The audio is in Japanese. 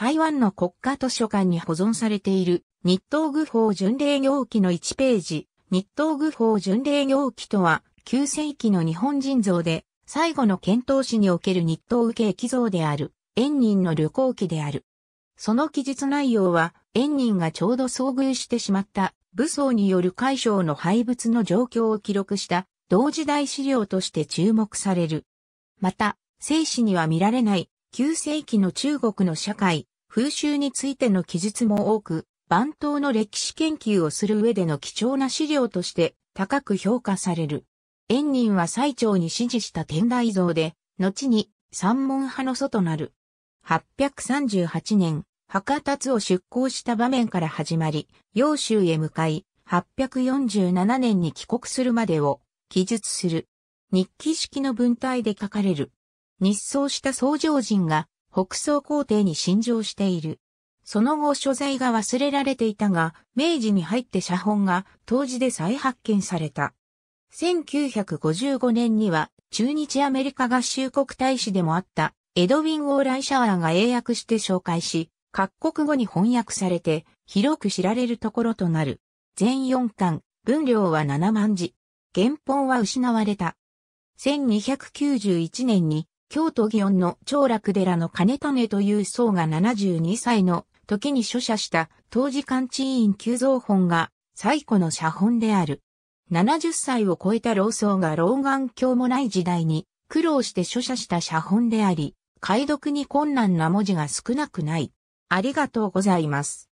台湾の国家図書館に保存されている日東具法巡礼行記の1ページ。日東具法巡礼行記とは、9世紀の日本人像で、最後の遣唐使における日東受け気像である、縁人の旅行記である。その記述内容は、縁人がちょうど遭遇してしまった武装による解消の廃物の状況を記録した同時代資料として注目される。また、生死には見られない9世紀の中国の社会、風習についての記述も多く、番頭の歴史研究をする上での貴重な資料として高く評価される。縁人は最長に指示した天台像で、後に三門派の祖となる。838年、博多津を出港した場面から始まり、洋州へ向かい、847年に帰国するまでを記述する。日記式の文体で書かれる。日葬した創造人が北宋皇帝に信条している。その後所在が忘れられていたが、明治に入って写本が当時で再発見された。1955年には中日アメリカ合衆国大使でもあったエドウィン・オーライ・シャワーが英訳して紹介し、各国語に翻訳されて広く知られるところとなる。全4巻、分量は7万字。原本は失われた。1291年に京都祇園の長楽寺の金種という僧が72歳の時に著者した当時勘地院急造本が最古の写本である。70歳を超えた老僧が老眼鏡もない時代に苦労して著者した写本であり、解読に困難な文字が少なくない。ありがとうございます。